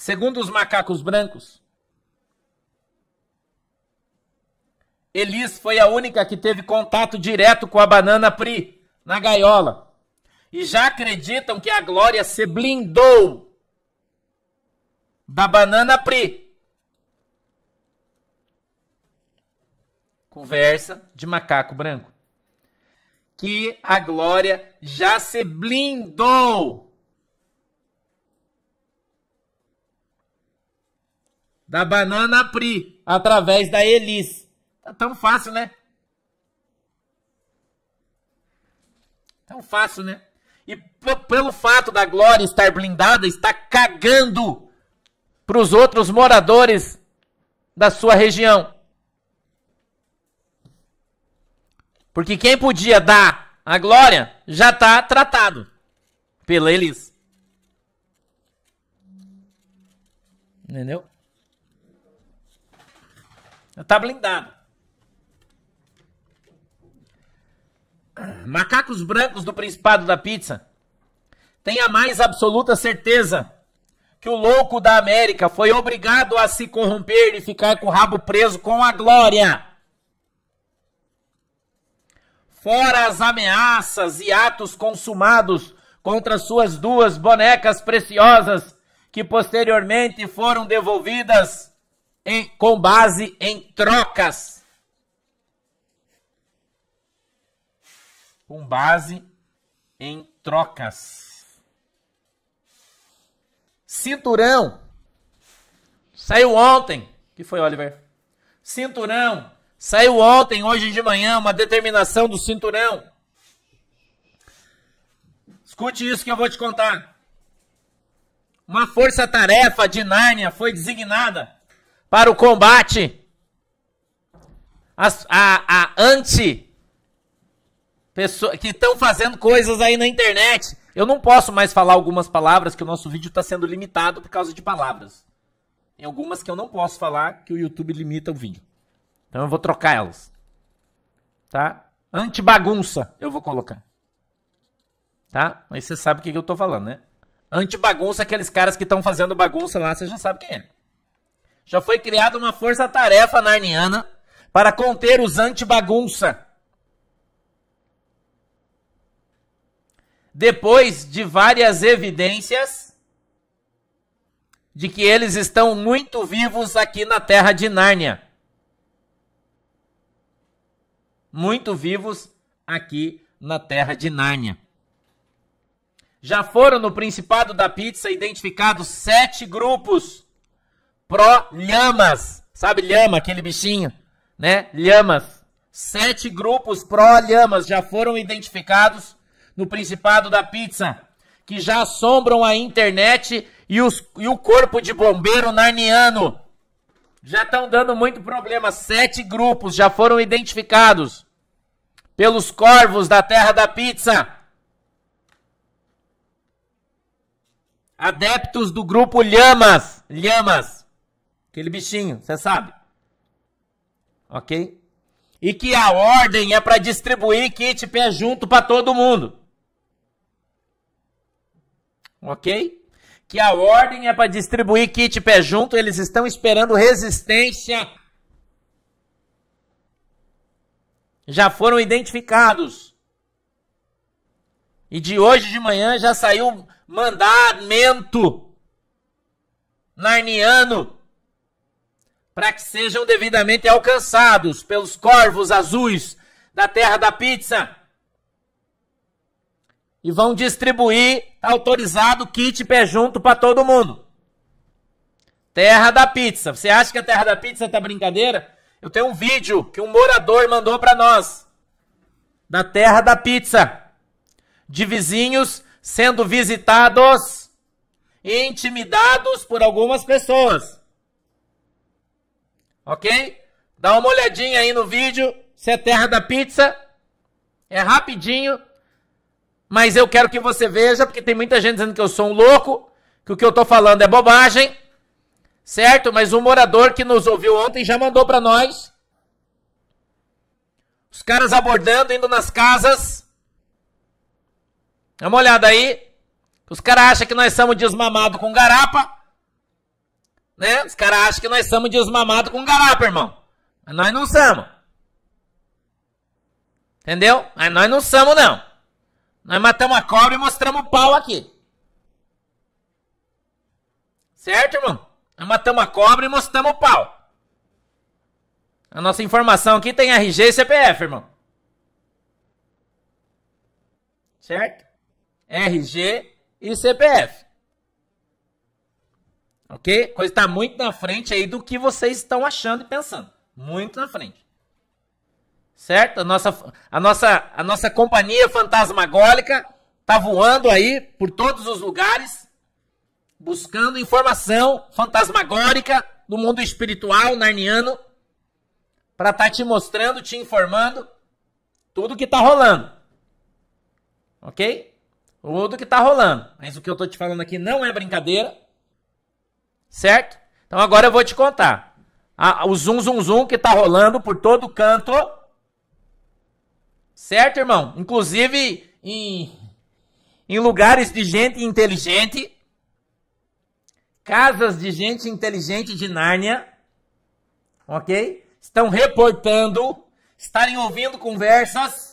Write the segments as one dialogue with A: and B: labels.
A: Segundo os macacos brancos, Elis foi a única que teve contato direto com a banana Pri na gaiola. E já acreditam que a Glória se blindou da banana Pri. Conversa de macaco branco. Que a Glória já se blindou da Banana Pri, através da Elis. Tá tão fácil, né? Tão fácil, né? E pelo fato da Glória estar blindada, está cagando para os outros moradores da sua região. Porque quem podia dar a glória já está tratado pela Elis. Entendeu? Tá blindado. Macacos brancos do Principado da Pizza. Tenha mais absoluta certeza que o louco da América foi obrigado a se corromper e ficar com o rabo preso com a glória. Fora as ameaças e atos consumados contra suas duas bonecas preciosas, que posteriormente foram devolvidas em, com base em trocas. Com base em trocas. Cinturão. Saiu ontem. Que foi, Oliver? Cinturão. Saiu ontem, hoje de manhã, uma determinação do cinturão. Escute isso que eu vou te contar. Uma força-tarefa de Nárnia foi designada para o combate a, a, a anti pessoas que estão fazendo coisas aí na internet. Eu não posso mais falar algumas palavras que o nosso vídeo está sendo limitado por causa de palavras. Tem algumas que eu não posso falar que o YouTube limita o vídeo. Então eu vou trocar elas. Tá? Anti-bagunça eu vou colocar. Tá? Mas você sabe o que, que eu tô falando, né? Anti-bagunça, aqueles caras que estão fazendo bagunça lá, você já sabe quem é já foi criada uma força-tarefa narniana para conter os anti-bagunça. Depois de várias evidências de que eles estão muito vivos aqui na terra de Nárnia. Muito vivos aqui na terra de Nárnia. Já foram no Principado da Pizza identificados sete grupos pró-lhamas. Sabe lhama, aquele bichinho? Né? Lhamas. Sete grupos pró-lhamas já foram identificados no Principado da Pizza, que já assombram a internet e, os, e o corpo de bombeiro narniano. Já estão dando muito problema. Sete grupos já foram identificados pelos corvos da Terra da Pizza. Adeptos do grupo Lhamas. Lhamas. Aquele bichinho, você sabe. Ok? E que a ordem é para distribuir kit pé junto para todo mundo. Ok? Que a ordem é para distribuir kit pé junto, eles estão esperando resistência. Já foram identificados. E de hoje de manhã já saiu mandamento narniano para que sejam devidamente alcançados pelos corvos azuis da terra da pizza. E vão distribuir autorizado kit pé junto para todo mundo. Terra da pizza. Você acha que a terra da pizza tá brincadeira? Eu tenho um vídeo que um morador mandou para nós da terra da pizza, de vizinhos sendo visitados, e intimidados por algumas pessoas. Ok? Dá uma olhadinha aí no vídeo. Se é terra da pizza. É rapidinho. Mas eu quero que você veja, porque tem muita gente dizendo que eu sou um louco, que o que eu tô falando é bobagem. Certo? Mas um morador que nos ouviu ontem já mandou para nós. Os caras abordando, indo nas casas. Dá uma olhada aí. Os caras acham que nós somos desmamados com garapa. Né? Os caras acham que nós somos de os mamados com garapa, irmão. Mas nós não somos. Entendeu? Mas nós não somos, não. Nós matamos a cobra e mostramos o pau aqui. Certo, irmão? Nós matamos a cobra e mostramos o pau. A nossa informação aqui tem RG e CPF, irmão. Certo? RG e CPF. Ok? Coisa está muito na frente aí do que vocês estão achando e pensando. Muito na frente. Certo? A nossa, a nossa, a nossa companhia fantasmagólica está voando aí por todos os lugares, buscando informação fantasmagórica do mundo espiritual narniano para estar tá te mostrando, te informando tudo que está rolando. Ok? Tudo que está rolando. Mas o que eu estou te falando aqui não é brincadeira. Certo? Então agora eu vou te contar. Ah, o zoom, zoom, zoom que tá rolando por todo canto. Certo, irmão? Inclusive em, em lugares de gente inteligente. Casas de gente inteligente de Nárnia. Ok? Estão reportando. Estarem ouvindo conversas.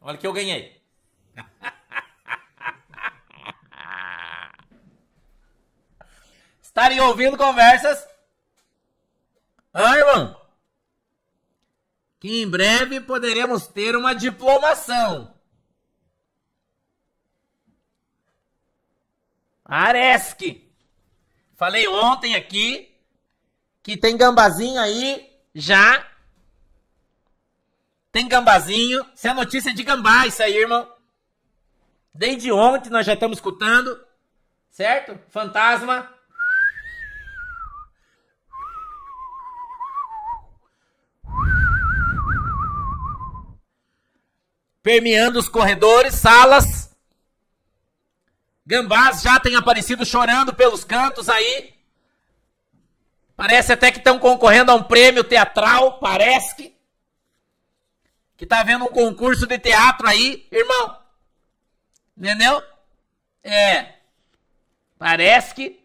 A: Olha o que eu ganhei. Estarem tá ouvindo conversas. Ah, irmão. Que em breve poderemos ter uma diplomação. Aresque, Falei ontem aqui que tem gambazinho aí já. Tem gambazinho. Isso é notícia de gambá, isso aí, irmão. Desde ontem nós já estamos escutando. Certo? Fantasma. permeando os corredores, salas. Gambás já têm aparecido chorando pelos cantos aí. Parece até que estão concorrendo a um prêmio teatral, parece que. Que tá havendo um concurso de teatro aí, irmão. Entendeu? É. Parece que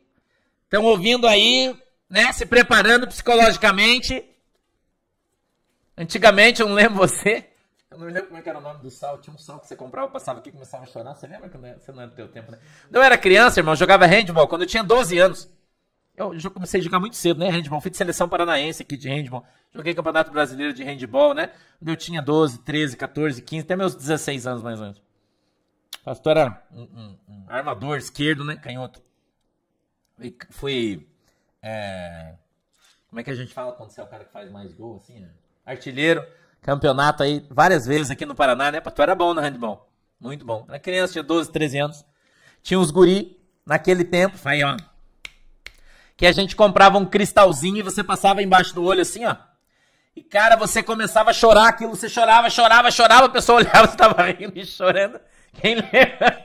A: estão ouvindo aí, né? Se preparando psicologicamente. Antigamente, eu não lembro você. Eu não me lembro como é era o nome do sal. Tinha um sal que você comprava, passava aqui e começava a chorar. Você lembra que é? você não era do teu tempo, né? Eu era criança, irmão, jogava handball quando eu tinha 12 anos. Eu já comecei a jogar muito cedo, né? Handball. Fui de seleção paranaense aqui de handball. Joguei campeonato brasileiro de handball, né? Quando eu tinha 12, 13, 14, 15, até meus 16 anos mais ou menos. Pastor era um, um, um armador esquerdo, né? Canhoto. Fui. fui é... Como é que a gente fala quando você é o cara que faz mais gol, assim, né? Artilheiro campeonato aí várias vezes aqui no Paraná, né? Tu era bom no handball. Muito bom. Era criança, tinha 12, 13 anos. Tinha uns guri naquele tempo. Aí, ó. Que a gente comprava um cristalzinho e você passava embaixo do olho assim, ó. E, cara, você começava a chorar aquilo. Você chorava, chorava, chorava. A pessoa olhava, você tava rindo e chorando. Quem lembra?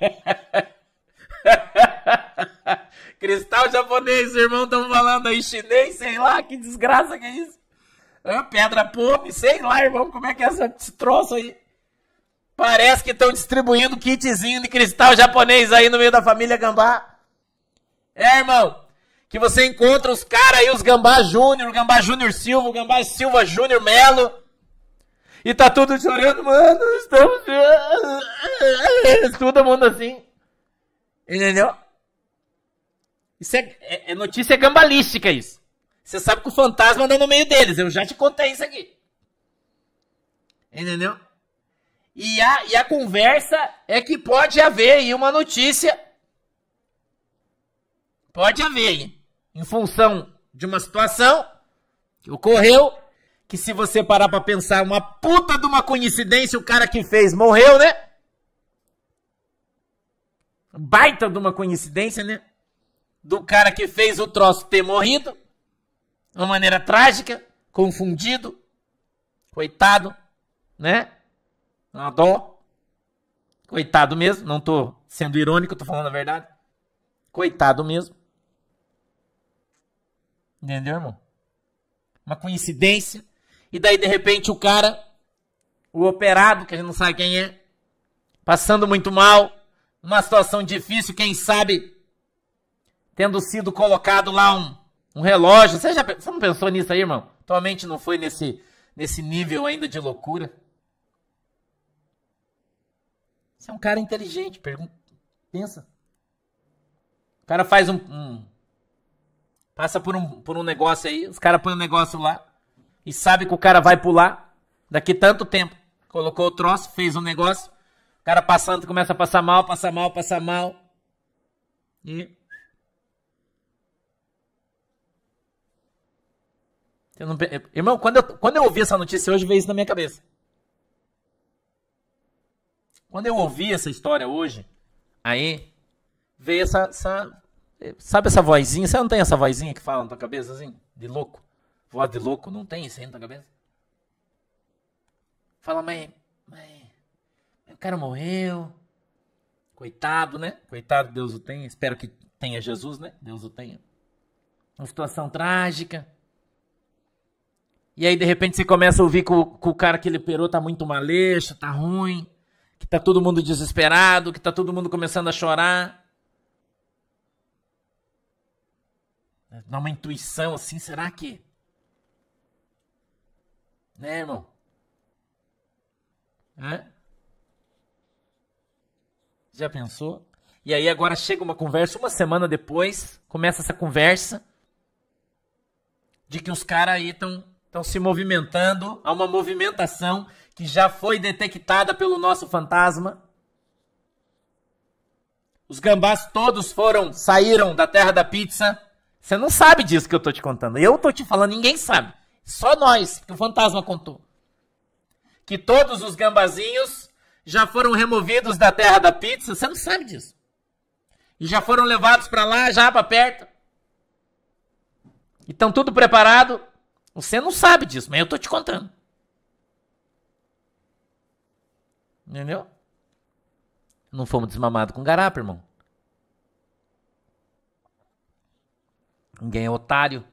A: Cristal japonês, irmão, tão falando aí chinês, sei lá, que desgraça que é isso. Ah, pedra pobre, sei lá, irmão, como é que é esse troço aí? Parece que estão distribuindo kitzinho de cristal japonês aí no meio da família gambá. É, irmão, que você encontra os caras aí, os gambá júnior, gambá júnior Silva, gambá Silva júnior Melo. E tá tudo chorando, mano, estamos... Todo mundo assim. Entendeu? Isso é, é, é notícia gambalística isso. Você sabe que o fantasma anda no meio deles. Eu já te contei isso aqui. Entendeu? E a, e a conversa é que pode haver aí uma notícia. Pode haver aí. Em função de uma situação que ocorreu. Que se você parar pra pensar, uma puta de uma coincidência, o cara que fez morreu, né? Baita de uma coincidência, né? Do cara que fez o troço ter morrido de uma maneira trágica, confundido, coitado, né? Uma dó. Coitado mesmo, não tô sendo irônico, tô falando a verdade. Coitado mesmo. Entendeu, irmão? Uma coincidência. E daí, de repente, o cara, o operado, que a gente não sabe quem é, passando muito mal, numa situação difícil, quem sabe, tendo sido colocado lá um, um relógio. Você já você não pensou nisso aí, irmão? Tua mente não foi nesse, nesse nível ainda de loucura? Você é um cara inteligente, pergunta, pensa. O cara faz um, um passa por um, por um negócio aí, os caras põem um negócio lá e sabe que o cara vai pular daqui tanto tempo. Colocou o troço, fez um negócio, o cara passando começa a passar mal, passar mal, passar mal. E Eu não... Irmão, quando eu, quando eu ouvi essa notícia hoje, veio isso na minha cabeça. Quando eu ouvi essa história hoje, aí veio essa, essa... Sabe essa vozinha? Você não tem essa vozinha que fala na tua cabeça assim? De louco? Voz de louco? Não tem isso aí na tua cabeça? Fala, mãe, mãe, cara morreu. Coitado, né? Coitado, Deus o tenha. Espero que tenha Jesus, né? Deus o tenha. Uma situação trágica. E aí, de repente, você começa a ouvir que o, que o cara que ele perou tá muito maleixo, tá ruim, que tá todo mundo desesperado, que tá todo mundo começando a chorar. Dá uma intuição assim, será que? Né, irmão? Hã? Né? Já pensou? E aí agora chega uma conversa, uma semana depois, começa essa conversa de que os caras aí estão estão se movimentando. Há uma movimentação que já foi detectada pelo nosso fantasma. Os gambás todos foram, saíram da terra da pizza. Você não sabe disso que eu estou te contando. Eu estou te falando, ninguém sabe. Só nós, que o fantasma contou. Que todos os gambazinhos já foram removidos da terra da pizza. Você não sabe disso. E já foram levados para lá, já para perto. E estão tudo preparado você não sabe disso, mas eu tô te contando. Entendeu? Não fomos desmamados com garapa, irmão. Ninguém é otário.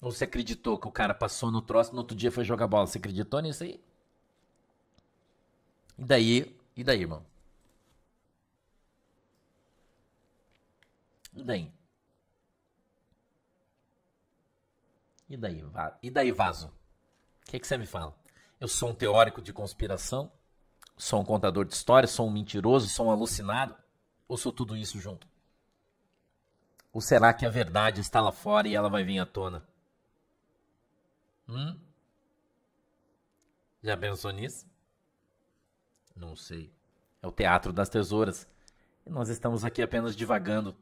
A: Ou você acreditou que o cara passou no troço, no outro dia foi jogar bola. Você acreditou nisso aí? E daí? E daí, irmão? E daí? E daí, e daí vaso? O que, que você me fala? Eu sou um teórico de conspiração? Sou um contador de histórias? Sou um mentiroso? Sou um alucinado? Ou sou tudo isso junto? Ou será que a verdade está lá fora e ela vai vir à tona? Hum? Já pensou nisso? Não sei. É o teatro das tesouras. E nós estamos aqui apenas divagando,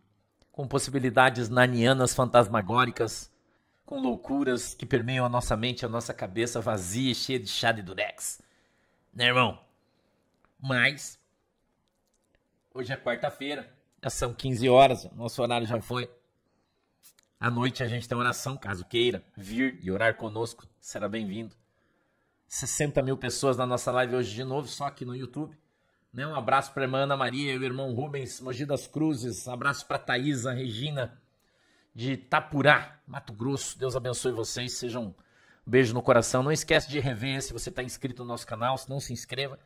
A: com possibilidades nanianas fantasmagóricas com loucuras que permeiam a nossa mente, a nossa cabeça vazia e cheia de chá de durex. Né, irmão? Mas, hoje é quarta-feira, já são 15 horas, nosso horário já foi. À noite a gente tem oração, caso queira vir e orar conosco, será bem-vindo. 60 mil pessoas na nossa live hoje de novo, só aqui no YouTube. Né? Um abraço para a irmã Ana Maria e o irmão Rubens, Mogi das Cruzes. Um abraço para a Thaisa, Regina, de Tapurá, Mato Grosso. Deus abençoe vocês, sejam um beijo no coração. Não esquece de rever se você está inscrito no nosso canal, se não se inscreva,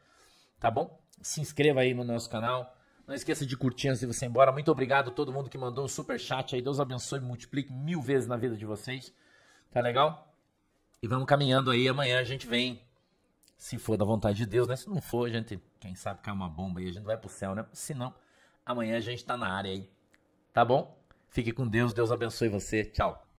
A: tá bom? Se inscreva aí no nosso canal. Não esqueça de curtir antes de você ir embora. Muito obrigado a todo mundo que mandou um super chat aí. Deus abençoe e multiplique mil vezes na vida de vocês. Tá legal? E vamos caminhando aí. Amanhã a gente vem. Se for da vontade de Deus, né? Se não for, a gente, quem sabe, cai uma bomba aí. A gente vai pro céu, né? Se não, amanhã a gente tá na área aí. Tá bom? Fique com Deus, Deus abençoe você. Tchau.